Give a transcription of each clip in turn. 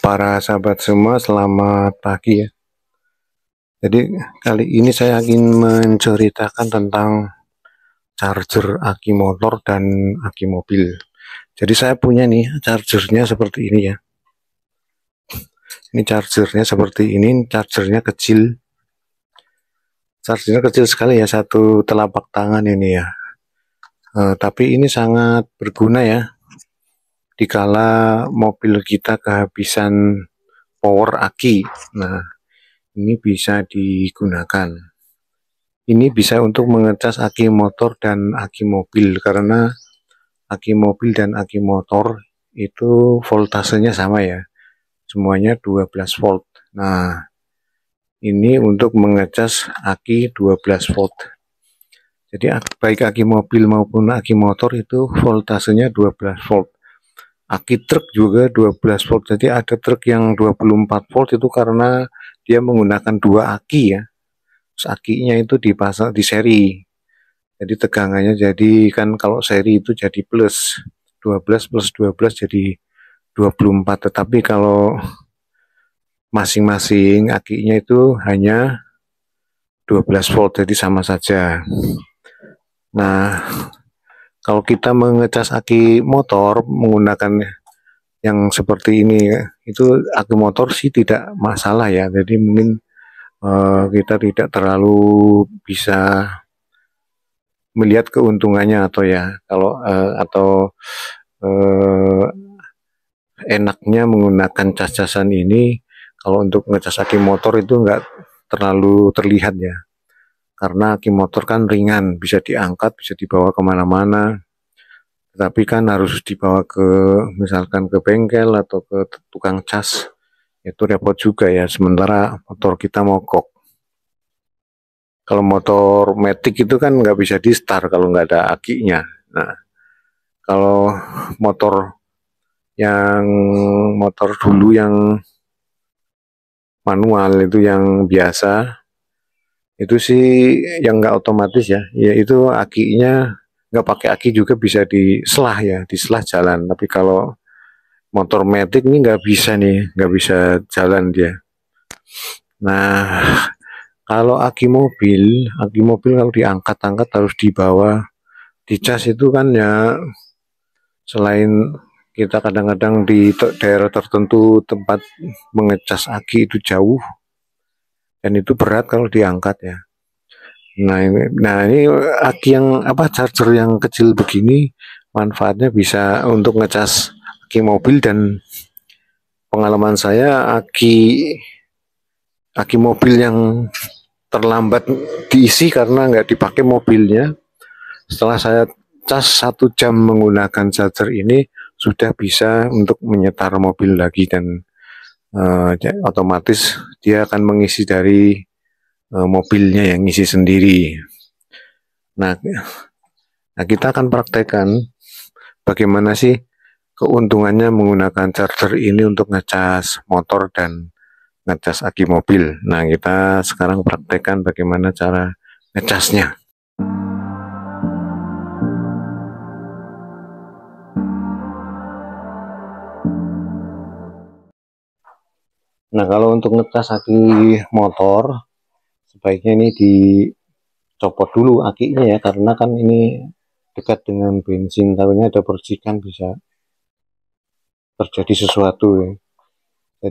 para sahabat semua selamat pagi ya jadi kali ini saya ingin menceritakan tentang charger aki motor dan aki mobil jadi saya punya nih chargernya seperti ini ya ini chargernya seperti ini chargernya kecil chargernya kecil sekali ya satu telapak tangan ini ya e, tapi ini sangat berguna ya dikala mobil kita kehabisan power aki. Nah, ini bisa digunakan. Ini bisa untuk mengecas aki motor dan aki mobil karena aki mobil dan aki motor itu voltasenya sama ya. Semuanya 12 volt. Nah, ini untuk mengecas aki 12 volt. Jadi baik aki mobil maupun aki motor itu voltasenya 12 volt aki truk juga 12 volt jadi ada truk yang 24 volt itu karena dia menggunakan dua aki ya Terus akinya itu dipasang di seri jadi tegangannya jadi kan kalau seri itu jadi plus 12 plus 12 jadi 24 tetapi kalau masing-masing akinya itu hanya 12 volt jadi sama saja nah kalau kita mengecas aki motor menggunakan yang seperti ini, ya, itu aki motor sih tidak masalah ya. Jadi mungkin uh, kita tidak terlalu bisa melihat keuntungannya atau ya kalau uh, atau uh, enaknya menggunakan cas-casan ini kalau untuk ngecas aki motor itu enggak terlalu terlihat ya karena ki motor kan ringan bisa diangkat bisa dibawa kemana-mana tetapi kan harus dibawa ke misalkan ke bengkel atau ke tukang cas itu repot juga ya sementara motor kita mogok kalau motor metik itu kan nggak bisa di start kalau nggak ada akinya nah kalau motor yang motor dulu yang manual itu yang biasa itu sih yang nggak otomatis ya yaitu akinya nggak pakai aki juga bisa diselah ya diselah jalan tapi kalau motor metik ini nggak bisa nih nggak bisa jalan dia nah kalau aki mobil aki mobil kalau diangkat-angkat harus dibawa dicas itu kan ya selain kita kadang-kadang di daerah tertentu tempat mengecas aki itu jauh dan itu berat kalau diangkat ya nah ini nah ini aki yang apa charger yang kecil begini manfaatnya bisa untuk ngecas aki mobil dan pengalaman saya aki aki mobil yang terlambat diisi karena nggak dipakai mobilnya setelah saya cas satu jam menggunakan charger ini sudah bisa untuk menyetar mobil lagi dan uh, otomatis dia akan mengisi dari uh, mobilnya yang ngisi sendiri. Nah, nah kita akan praktekkan bagaimana sih keuntungannya menggunakan charger ini untuk ngecas motor dan ngecas aki mobil. Nah, kita sekarang praktekkan bagaimana cara ngecasnya. Nah kalau untuk ngecas aki motor sebaiknya ini dicopot dulu akinya ya karena kan ini dekat dengan bensin tahunya ada percikan bisa terjadi sesuatu ya.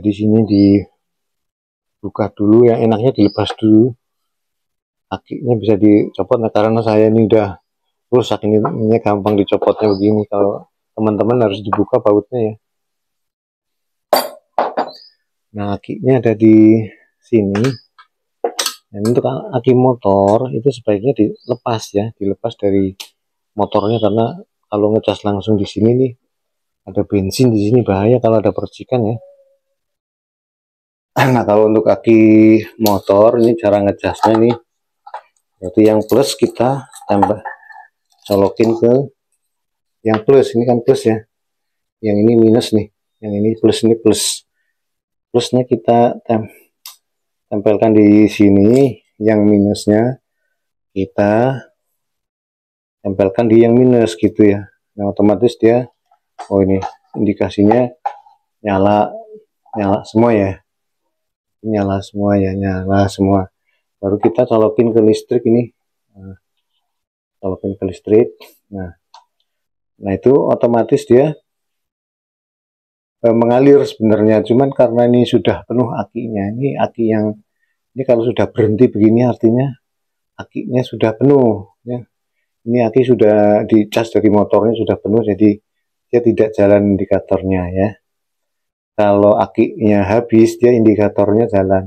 Jadi sini dibuka dulu yang enaknya dilepas dulu akinya bisa dicopot nah karena saya ini udah rusak ini, ini gampang dicopotnya begini kalau teman-teman harus dibuka bautnya ya Nah, akinya ada di sini. Dan untuk aki motor itu sebaiknya dilepas ya, dilepas dari motornya karena kalau ngecas langsung di sini nih ada bensin di sini bahaya kalau ada percikan ya. Nah, kalau untuk aki motor ini cara ngecasnya nih. Berarti yang plus kita tambah colokin ke yang plus ini kan plus ya. Yang ini minus nih, yang ini plus ini plus plusnya kita tem tempelkan di sini yang minusnya kita tempelkan di yang minus gitu ya Yang otomatis dia oh ini indikasinya nyala nyala semua ya nyala semua ya nyala semua baru kita colokin ke listrik ini colokin nah, ke listrik nah nah itu otomatis dia Eh, mengalir sebenarnya cuman karena ini sudah penuh akinya ini aki yang ini kalau sudah berhenti begini artinya akinya sudah penuh ya ini aki sudah dicas dari motornya sudah penuh jadi dia tidak jalan indikatornya ya kalau akinya habis dia indikatornya jalan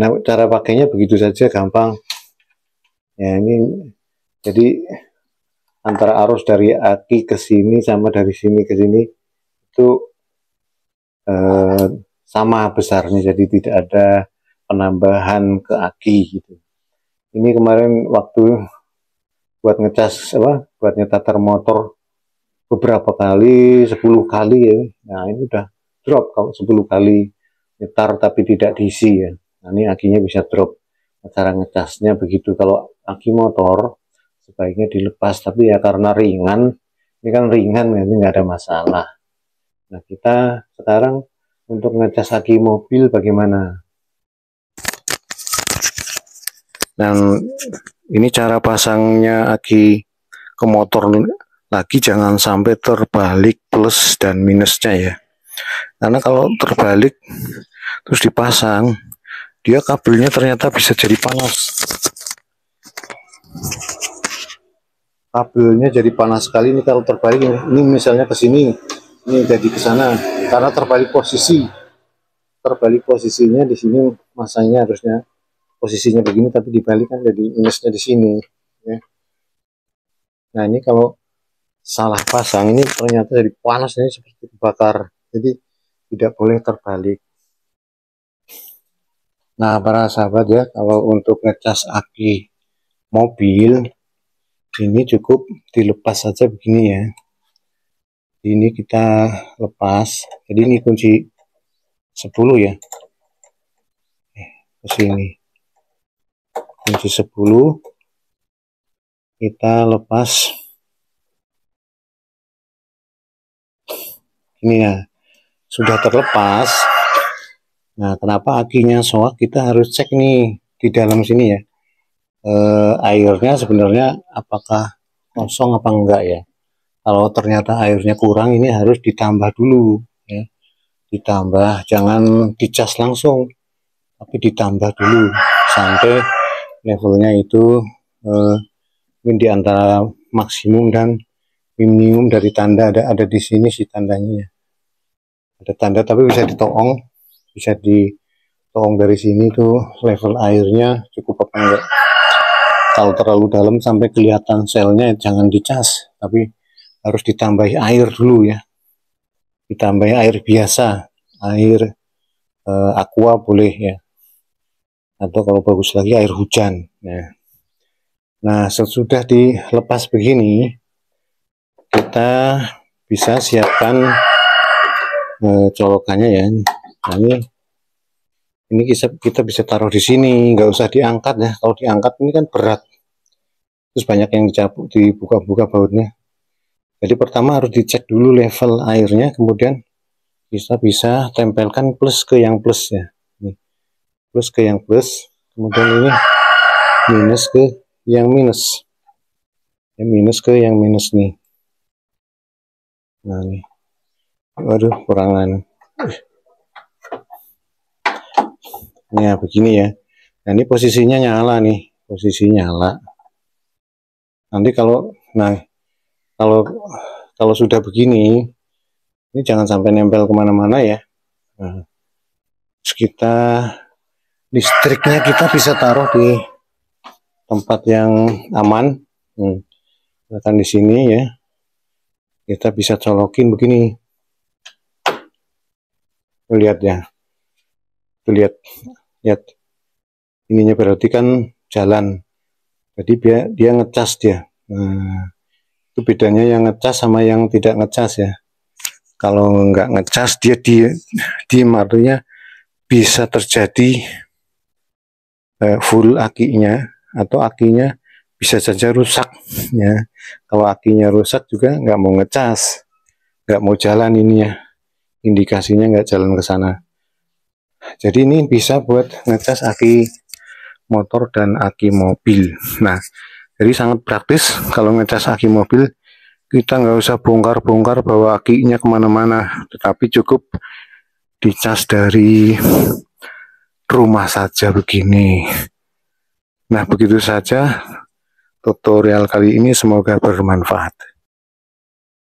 nah cara pakainya begitu saja gampang ya ini jadi antara arus dari aki ke sini sama dari sini ke sini itu eh, sama besarnya jadi tidak ada penambahan ke aki gitu ini kemarin waktu buat ngecas apa buat nyetater motor beberapa kali 10 kali ya nah ini udah drop kalau 10 kali nyetar tapi tidak diisi ya nah, ini akinya bisa drop cara ngecasnya begitu kalau aki motor sebaiknya dilepas tapi ya karena ringan ini kan ringan ini nggak ada masalah nah kita sekarang untuk ngecas lagi mobil bagaimana dan ini cara pasangnya aki ke motor lagi jangan sampai terbalik plus dan minusnya ya karena kalau terbalik terus dipasang dia kabelnya ternyata bisa jadi panas kabelnya jadi panas sekali ini kalau terbalik ini misalnya ke sini ini jadi ke sana karena terbalik posisi terbalik posisinya di sini masanya harusnya posisinya begini tapi dibalik kan jadi minusnya di sini ya. nah ini kalau salah pasang ini ternyata jadi panas ini seperti kebakar jadi tidak boleh terbalik nah para sahabat ya kalau untuk ngecas aki mobil ini cukup dilepas saja begini ya ini kita lepas jadi ini kunci 10 ya ke sini kunci 10 kita lepas ini ya sudah terlepas nah kenapa akinya soak kita harus cek nih di dalam sini ya eh, airnya sebenarnya apakah kosong apa enggak ya kalau ternyata airnya kurang ini harus ditambah dulu ya ditambah jangan dicas langsung tapi ditambah dulu sampai levelnya itu eh, di antara maksimum dan minimum dari tanda ada ada di sini si tandanya ya. ada tanda tapi bisa ditoong bisa ditoong dari sini tuh level airnya cukup apa enggak kalau terlalu dalam sampai kelihatan selnya jangan dicas tapi harus ditambahi air dulu ya ditambahi air biasa air e, aqua boleh ya atau kalau bagus lagi air hujan ya. nah sesudah dilepas begini kita bisa siapkan e, colokannya ya nah, ini ini kita, kita bisa taruh di sini nggak usah diangkat ya kalau diangkat ini kan berat terus banyak yang dicabut dibuka-buka bautnya jadi pertama harus dicek dulu level airnya kemudian bisa bisa tempelkan plus ke yang plus ya ini plus ke yang plus kemudian ini minus ke yang minus yang minus ke yang minus nih nah nih waduh kurangan uh. Nah, begini ya. Nah, ini posisinya nyala nih, posisinya nyala. Nanti kalau nah kalau kalau sudah begini, ini jangan sampai nempel kemana-mana ya. Nah, terus kita listriknya kita bisa taruh di tempat yang aman. Hmm. Bahkan di sini ya. Kita bisa colokin begini. lihat ya. lihat lihat ininya berarti kan jalan jadi dia dia ngecas dia nah, itu bedanya yang ngecas sama yang tidak ngecas ya kalau nggak ngecas dia di di artinya bisa terjadi eh, full akinya atau akinya bisa saja rusak ya kalau akinya rusak juga nggak mau ngecas nggak mau jalan ini ya indikasinya nggak jalan ke sana jadi ini bisa buat ngecas aki motor dan aki mobil nah jadi sangat praktis kalau ngecas aki mobil kita nggak usah bongkar-bongkar bawa akinya kemana-mana tetapi cukup dicas dari rumah saja begini nah begitu saja tutorial kali ini semoga bermanfaat